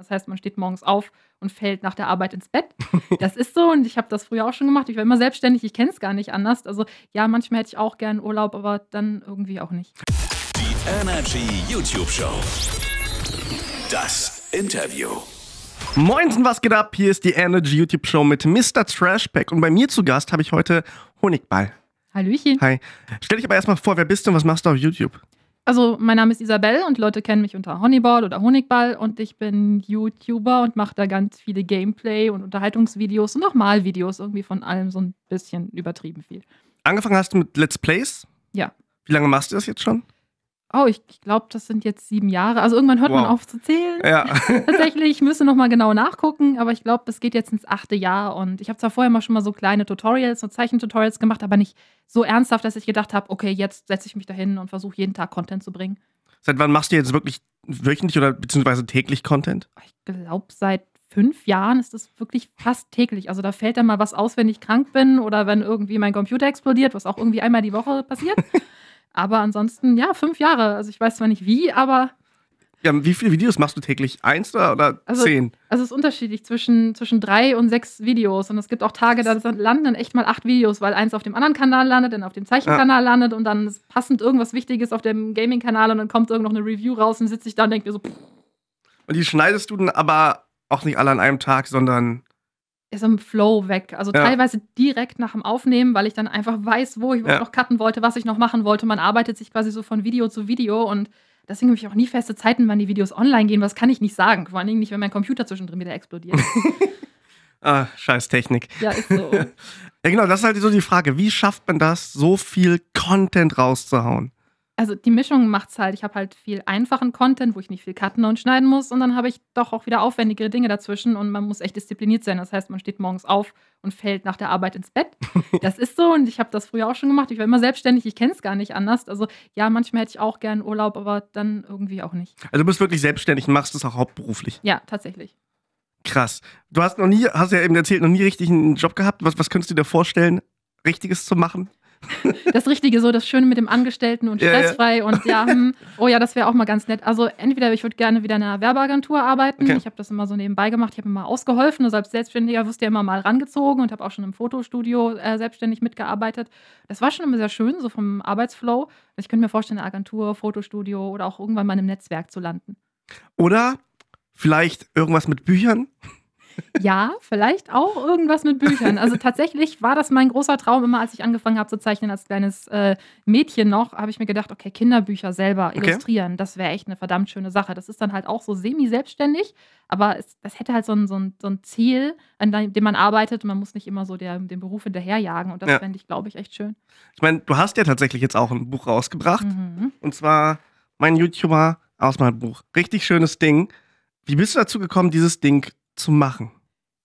Das heißt, man steht morgens auf und fällt nach der Arbeit ins Bett. Das ist so und ich habe das früher auch schon gemacht. Ich war immer selbstständig, ich kenne es gar nicht anders. Also ja, manchmal hätte ich auch gern Urlaub, aber dann irgendwie auch nicht. Die Energy YouTube Show. Das Interview. Moinsen, was geht ab? Hier ist die Energy YouTube Show mit Mr. Trashpack. und bei mir zu Gast habe ich heute Honigball. Hallöchen. Hi. Stell dich aber erstmal vor, wer bist du und was machst du auf YouTube? Also, mein Name ist Isabel und Leute kennen mich unter Honeyball oder Honigball und ich bin YouTuber und mache da ganz viele Gameplay- und Unterhaltungsvideos und auch Malvideos, irgendwie von allem so ein bisschen übertrieben viel. Angefangen hast du mit Let's Plays? Ja. Wie lange machst du das jetzt schon? oh, ich, ich glaube, das sind jetzt sieben Jahre. Also irgendwann hört wow. man auf zu zählen. Ja. Tatsächlich, ich müsste nochmal genau nachgucken, aber ich glaube, es geht jetzt ins achte Jahr. Und ich habe zwar vorher mal schon mal so kleine Tutorials, so Zeichentutorials gemacht, aber nicht so ernsthaft, dass ich gedacht habe, okay, jetzt setze ich mich dahin und versuche jeden Tag Content zu bringen. Seit wann machst du jetzt wirklich wöchentlich oder beziehungsweise täglich Content? Ich glaube, seit fünf Jahren ist das wirklich fast täglich. Also da fällt dann mal was aus, wenn ich krank bin oder wenn irgendwie mein Computer explodiert, was auch irgendwie einmal die Woche passiert. Aber ansonsten, ja, fünf Jahre. Also ich weiß zwar nicht wie, aber. Ja, wie viele Videos machst du täglich? Eins oder also, zehn? Also es ist unterschiedlich zwischen, zwischen drei und sechs Videos. Und es gibt auch Tage, da landen dann echt mal acht Videos, weil eins auf dem anderen Kanal landet, dann auf dem Zeichenkanal ja. landet und dann passend irgendwas Wichtiges auf dem Gaming-Kanal und dann kommt irgend noch eine Review raus und sitze ich da und denke mir so. Pff. Und die schneidest du dann aber auch nicht alle an einem Tag, sondern ist im Flow weg. Also ja. teilweise direkt nach dem Aufnehmen, weil ich dann einfach weiß, wo ich ja. noch cutten wollte, was ich noch machen wollte. Man arbeitet sich quasi so von Video zu Video und deswegen habe ich auch nie feste Zeiten, wann die Videos online gehen. Was kann ich nicht sagen? Vor allem nicht, wenn mein Computer zwischendrin wieder explodiert. ah, scheiß Technik. Ja, ist so. ja, genau, das ist halt so die Frage. Wie schafft man das, so viel Content rauszuhauen? also die Mischung macht es halt. Ich habe halt viel einfachen Content, wo ich nicht viel cutten und schneiden muss. Und dann habe ich doch auch wieder aufwendigere Dinge dazwischen und man muss echt diszipliniert sein. Das heißt, man steht morgens auf und fällt nach der Arbeit ins Bett. Das ist so und ich habe das früher auch schon gemacht. Ich war immer selbstständig, ich kenne es gar nicht anders. Also ja, manchmal hätte ich auch gern Urlaub, aber dann irgendwie auch nicht. Also du bist wirklich selbstständig und machst es auch hauptberuflich? Ja, tatsächlich. Krass. Du hast noch nie, hast ja eben erzählt, noch nie richtig einen Job gehabt. Was, was könntest du dir vorstellen, Richtiges zu machen? das Richtige, so das Schöne mit dem Angestellten und stressfrei ja. und ja, hm, oh ja, das wäre auch mal ganz nett. Also entweder ich würde gerne wieder in einer Werbeagentur arbeiten. Okay. Ich habe das immer so nebenbei gemacht. Ich habe immer ausgeholfen. Und also selbst Selbstständiger wirst du ja immer mal rangezogen und habe auch schon im Fotostudio äh, selbstständig mitgearbeitet. Das war schon immer sehr schön, so vom Arbeitsflow. Ich könnte mir vorstellen, eine Agentur, Fotostudio oder auch irgendwann mal in einem Netzwerk zu landen. Oder vielleicht irgendwas mit Büchern. Ja, vielleicht auch irgendwas mit Büchern. Also tatsächlich war das mein großer Traum immer, als ich angefangen habe zu zeichnen als kleines äh, Mädchen noch, habe ich mir gedacht, okay, Kinderbücher selber illustrieren, okay. das wäre echt eine verdammt schöne Sache. Das ist dann halt auch so semi-selbstständig, aber es, das hätte halt so ein, so, ein, so ein Ziel, an dem man arbeitet man muss nicht immer so der, dem Beruf hinterherjagen und das ja. fände ich, glaube ich, echt schön. Ich meine, du hast ja tatsächlich jetzt auch ein Buch rausgebracht mhm. und zwar mein YouTuber aus meinem Buch. Richtig schönes Ding. Wie bist du dazu gekommen, dieses Ding zu machen?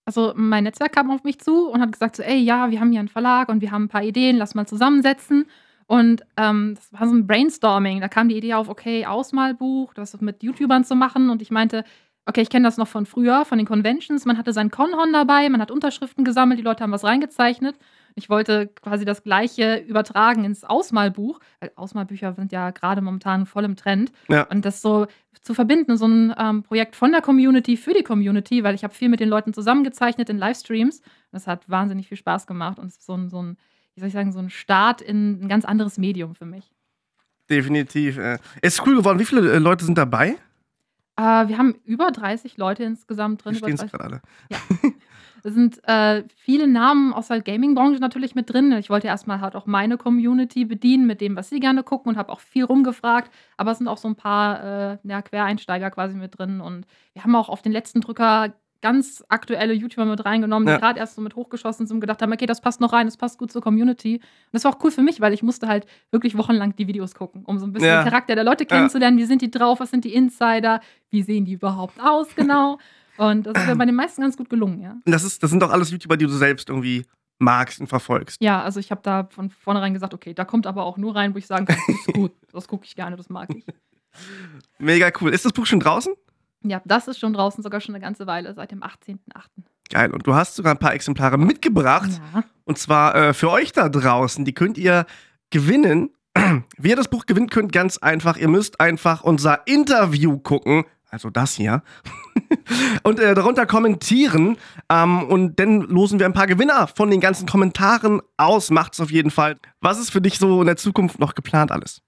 Also mein Netzwerk kam auf mich zu und hat gesagt, so, ey, ja, wir haben hier einen Verlag und wir haben ein paar Ideen, lass mal zusammensetzen. Und ähm, das war so ein Brainstorming. Da kam die Idee auf, okay, Ausmalbuch, das mit YouTubern zu machen. Und ich meinte, okay, ich kenne das noch von früher, von den Conventions. Man hatte seinen Conhorn dabei, man hat Unterschriften gesammelt, die Leute haben was reingezeichnet. Ich wollte quasi das Gleiche übertragen ins Ausmalbuch, weil Ausmalbücher sind ja gerade momentan voll im Trend. Ja. Und das so zu verbinden, so ein ähm, Projekt von der Community für die Community, weil ich habe viel mit den Leuten zusammengezeichnet in Livestreams. Das hat wahnsinnig viel Spaß gemacht und so ein, so ein, wie soll ich sagen, so ein Start in ein ganz anderes Medium für mich. Definitiv. Äh. Es ist cool geworden. Wie viele äh, Leute sind dabei? Äh, wir haben über 30 Leute insgesamt drin. Wir stehen es gerade alle. Ja. da sind äh, viele Namen aus der Gaming-Branche natürlich mit drin. Ich wollte erstmal halt auch meine Community bedienen mit dem, was sie gerne gucken und habe auch viel rumgefragt. Aber es sind auch so ein paar äh, ja, Quereinsteiger quasi mit drin. Und wir haben auch auf den letzten Drücker ganz aktuelle YouTuber mit reingenommen, die gerade erst so mit hochgeschossen sind und gedacht haben, okay, das passt noch rein, das passt gut zur Community. Und das war auch cool für mich, weil ich musste halt wirklich wochenlang die Videos gucken, um so ein bisschen ja. den Charakter der Leute kennenzulernen. Ja. Wie sind die drauf? Was sind die Insider? Wie sehen die überhaupt aus? Genau. Und das ist ja bei den meisten ganz gut gelungen, ja. Und das, ist, das sind doch alles YouTuber, die du selbst irgendwie magst und verfolgst. Ja, also ich habe da von vornherein gesagt, okay, da kommt aber auch nur rein, wo ich sagen kann, das ist gut, das gucke ich gerne, das mag ich. Mega cool. Ist das Buch schon draußen? Ja, das ist schon draußen, sogar schon eine ganze Weile, seit dem 18.8. Geil. Und du hast sogar ein paar Exemplare mitgebracht. Ja. Und zwar äh, für euch da draußen. Die könnt ihr gewinnen. Wie ihr das Buch gewinnen könnt, ganz einfach. Ihr müsst einfach unser Interview gucken. Also das hier. und äh, darunter kommentieren. Ähm, und dann losen wir ein paar Gewinner von den ganzen Kommentaren aus. Macht's auf jeden Fall. Was ist für dich so in der Zukunft noch geplant alles?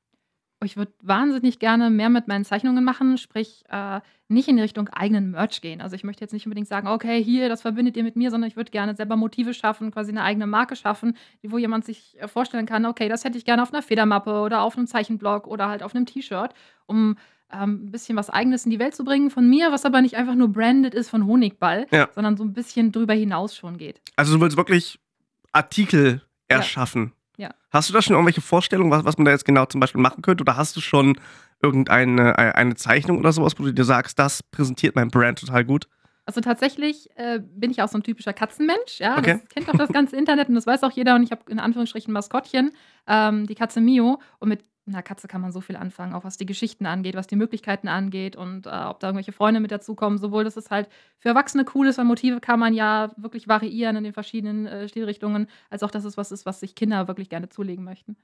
Ich würde wahnsinnig gerne mehr mit meinen Zeichnungen machen, sprich äh, nicht in die Richtung eigenen Merch gehen. Also ich möchte jetzt nicht unbedingt sagen, okay, hier, das verbindet ihr mit mir, sondern ich würde gerne selber Motive schaffen, quasi eine eigene Marke schaffen, wo jemand sich äh, vorstellen kann, okay, das hätte ich gerne auf einer Federmappe oder auf einem Zeichenblock oder halt auf einem T-Shirt, um ähm, ein bisschen was Eigenes in die Welt zu bringen von mir, was aber nicht einfach nur branded ist von Honigball, ja. sondern so ein bisschen drüber hinaus schon geht. Also du willst wirklich Artikel erschaffen. Ja. ja. Hast du da schon irgendwelche Vorstellungen, was, was man da jetzt genau zum Beispiel machen könnte? Oder hast du schon irgendeine äh, eine Zeichnung oder sowas, wo du dir sagst, das präsentiert mein Brand total gut? Also tatsächlich äh, bin ich auch so ein typischer Katzenmensch. Ja, okay. das kennt auch das ganze Internet und das weiß auch jeder. Und ich habe in Anführungsstrichen ein Maskottchen, ähm, die Katze Mio. Und mit mit einer Katze kann man so viel anfangen, auch was die Geschichten angeht, was die Möglichkeiten angeht und äh, ob da irgendwelche Freunde mit dazukommen. Sowohl, dass es halt für Erwachsene cool ist, weil Motive kann man ja wirklich variieren in den verschiedenen äh, Stilrichtungen, als auch, dass es was ist, was sich Kinder wirklich gerne zulegen möchten.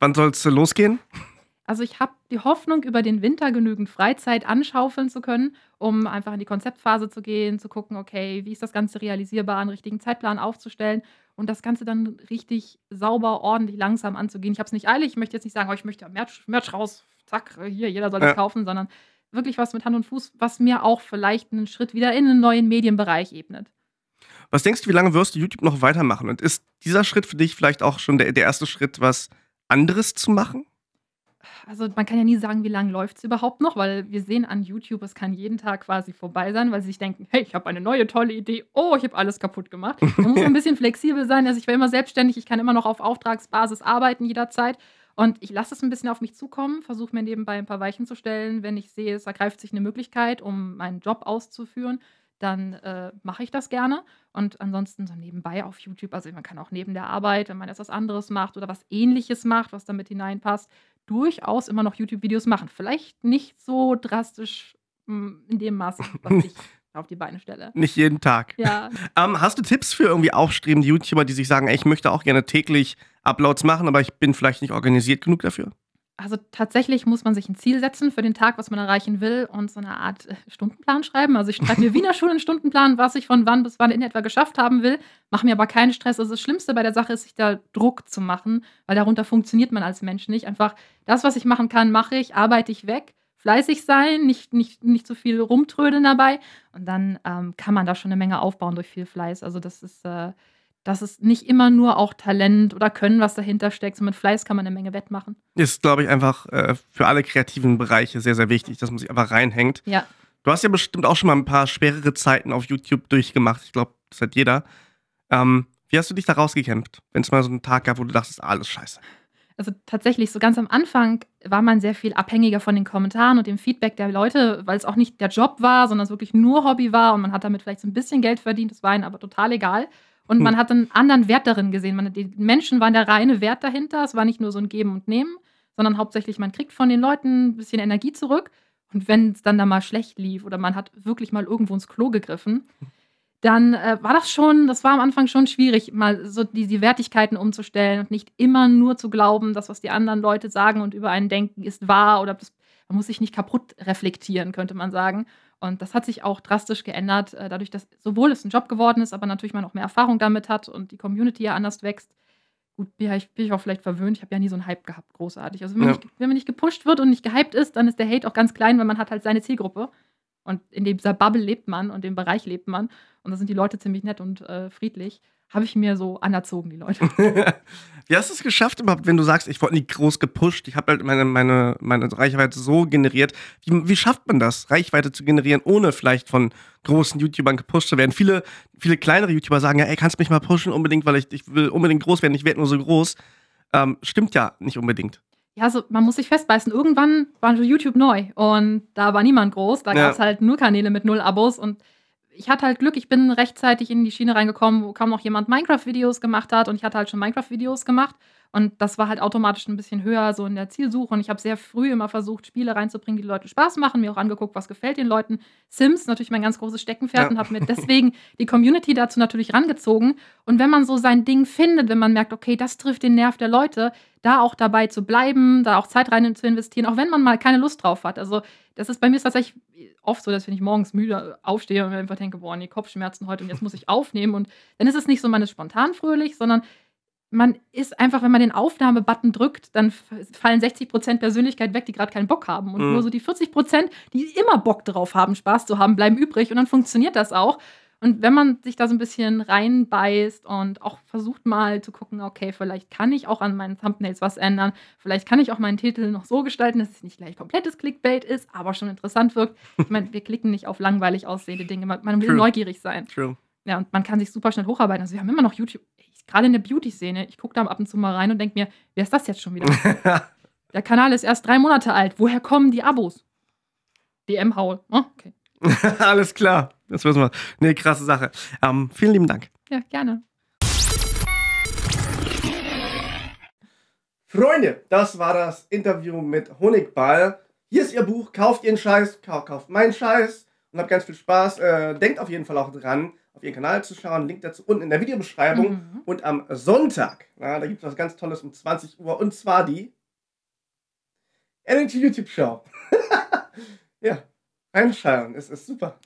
Wann soll es äh, losgehen? Also ich habe die Hoffnung, über den Winter genügend Freizeit anschaufeln zu können, um einfach in die Konzeptphase zu gehen, zu gucken, okay, wie ist das Ganze realisierbar, einen richtigen Zeitplan aufzustellen und das Ganze dann richtig sauber, ordentlich, langsam anzugehen. Ich habe es nicht eilig, ich möchte jetzt nicht sagen, oh, ich möchte Merch, Merch raus, zack, hier, jeder soll es ja. kaufen, sondern wirklich was mit Hand und Fuß, was mir auch vielleicht einen Schritt wieder in einen neuen Medienbereich ebnet. Was denkst du, wie lange wirst du YouTube noch weitermachen? Und ist dieser Schritt für dich vielleicht auch schon der, der erste Schritt, was anderes zu machen? also man kann ja nie sagen, wie lange läuft es überhaupt noch, weil wir sehen an YouTube, es kann jeden Tag quasi vorbei sein, weil sie sich denken, hey, ich habe eine neue tolle Idee, oh, ich habe alles kaputt gemacht. Man muss ein bisschen flexibel sein, also ich war immer selbstständig, ich kann immer noch auf Auftragsbasis arbeiten jederzeit und ich lasse es ein bisschen auf mich zukommen, versuche mir nebenbei ein paar Weichen zu stellen, wenn ich sehe, es ergreift sich eine Möglichkeit, um meinen Job auszuführen, dann äh, mache ich das gerne. Und ansonsten so nebenbei auf YouTube, also man kann auch neben der Arbeit, wenn man jetzt was anderes macht oder was ähnliches macht, was damit hineinpasst, durchaus immer noch YouTube-Videos machen. Vielleicht nicht so drastisch mh, mm, in dem Maße, was ich auf die Beine stelle. Nicht jeden Tag. Ja. ähm, hast du Tipps für irgendwie aufstrebende YouTuber, die sich sagen, ey, ich möchte auch gerne täglich Uploads machen, aber ich bin vielleicht nicht organisiert genug dafür? also tatsächlich muss man sich ein Ziel setzen für den Tag, was man erreichen will und so eine Art äh, Stundenplan schreiben. Also ich schreibe mir Wiener Schulen Stundenplan, was ich von wann bis wann in etwa geschafft haben will, mache mir aber keinen Stress. Also das Schlimmste bei der Sache ist, sich da Druck zu machen, weil darunter funktioniert man als Mensch nicht. Einfach das, was ich machen kann, mache ich, arbeite ich weg, fleißig sein, nicht, nicht, nicht so viel rumtrödeln dabei und dann ähm, kann man da schon eine Menge aufbauen durch viel Fleiß. Also das ist... Äh, dass es nicht immer nur auch Talent oder Können, was dahinter steckt. sondern mit Fleiß kann man eine Menge wettmachen. Ist, glaube ich, einfach äh, für alle kreativen Bereiche sehr, sehr wichtig, dass man sich einfach reinhängt. Ja. Du hast ja bestimmt auch schon mal ein paar schwerere Zeiten auf YouTube durchgemacht. Ich glaube, das hat jeder. Ähm, wie hast du dich da rausgekämpft, wenn es mal so einen Tag gab, wo du dachtest, ah, alles scheiße? Also tatsächlich, so ganz am Anfang war man sehr viel abhängiger von den Kommentaren und dem Feedback der Leute, weil es auch nicht der Job war, sondern es wirklich nur Hobby war und man hat damit vielleicht so ein bisschen Geld verdient, das war ihnen aber total egal. Und man hm. hat einen anderen Wert darin gesehen. Man, die Menschen waren der reine Wert dahinter. Es war nicht nur so ein Geben und Nehmen, sondern hauptsächlich, man kriegt von den Leuten ein bisschen Energie zurück. Und wenn es dann da mal schlecht lief oder man hat wirklich mal irgendwo ins Klo gegriffen, dann äh, war das schon, das war am Anfang schon schwierig, mal so die, die Wertigkeiten umzustellen und nicht immer nur zu glauben, dass was die anderen Leute sagen und über einen denken, ist wahr oder das, man muss sich nicht kaputt reflektieren, könnte man sagen. Und das hat sich auch drastisch geändert, äh, dadurch, dass sowohl es ein Job geworden ist, aber natürlich man auch mehr Erfahrung damit hat und die Community ja anders wächst. Gut, bin ich, bin ich auch vielleicht verwöhnt. Ich habe ja nie so einen Hype gehabt, großartig. Also, wenn man, ja. nicht, wenn man nicht gepusht wird und nicht gehypt ist, dann ist der Hate auch ganz klein, weil man hat halt seine Zielgruppe. Und in dieser Bubble lebt man und in dem Bereich lebt man. Und da sind die Leute ziemlich nett und äh, friedlich habe ich mir so anerzogen, die Leute. Wie hast du es geschafft überhaupt, wenn du sagst, ich wurde nie groß gepusht, ich habe halt meine, meine, meine Reichweite so generiert. Wie, wie schafft man das, Reichweite zu generieren, ohne vielleicht von großen YouTubern gepusht zu werden? Viele, viele kleinere YouTuber sagen ja, ey, kannst mich mal pushen unbedingt, weil ich, ich will unbedingt groß werden, ich werde nur so groß. Ähm, stimmt ja nicht unbedingt ja, also man muss sich festbeißen. Irgendwann war YouTube neu und da war niemand groß. Da ja. gab es halt nur Kanäle mit null Abos und ich hatte halt Glück, ich bin rechtzeitig in die Schiene reingekommen, wo kaum noch jemand Minecraft-Videos gemacht hat und ich hatte halt schon Minecraft-Videos gemacht und das war halt automatisch ein bisschen höher so in der Zielsuche. Und ich habe sehr früh immer versucht, Spiele reinzubringen, die, die Leute Spaß machen, mir auch angeguckt, was gefällt den Leuten. Sims, natürlich mein ganz großes Steckenpferd ja. und habe mir deswegen die Community dazu natürlich rangezogen. Und wenn man so sein Ding findet, wenn man merkt, okay, das trifft den Nerv der Leute, da auch dabei zu bleiben, da auch Zeit rein zu investieren, auch wenn man mal keine Lust drauf hat. Also das ist bei mir tatsächlich oft so, dass wenn ich morgens müde aufstehe und mir einfach denke, boah, die Kopfschmerzen heute und jetzt muss ich aufnehmen. Und dann ist es nicht so, man spontan fröhlich, sondern man ist einfach, wenn man den Aufnahmebutton drückt, dann fallen 60 Persönlichkeit weg, die gerade keinen Bock haben. Und mhm. nur so die 40 die immer Bock drauf haben, Spaß zu haben, bleiben übrig. Und dann funktioniert das auch. Und wenn man sich da so ein bisschen reinbeißt und auch versucht mal zu gucken, okay, vielleicht kann ich auch an meinen Thumbnails was ändern, vielleicht kann ich auch meinen Titel noch so gestalten, dass es nicht gleich komplettes Clickbait ist, aber schon interessant wirkt. Ich meine, wir klicken nicht auf langweilig aussehende Dinge, man will True. neugierig sein. True. Ja, und man kann sich super schnell hocharbeiten. Also wir haben immer noch YouTube, gerade in der Beauty-Szene, ich gucke da ab und zu mal rein und denke mir, wer ist das jetzt schon wieder? der Kanal ist erst drei Monate alt. Woher kommen die Abos? DM Haul. Oh, okay. Alles klar. Das wissen wir. Nee, krasse Sache. Ähm, vielen lieben Dank. Ja, gerne. Freunde, das war das Interview mit Honigball. Hier ist ihr Buch. Kauft ihren Scheiß, kauft meinen Scheiß und habt ganz viel Spaß. Äh, denkt auf jeden Fall auch dran, auf ihren Kanal zu schauen. Link dazu unten in der Videobeschreibung. Mhm. Und am Sonntag, na, da gibt es was ganz Tolles um 20 Uhr und zwar die NLT YouTube Show. ja, einschalten. es ist super.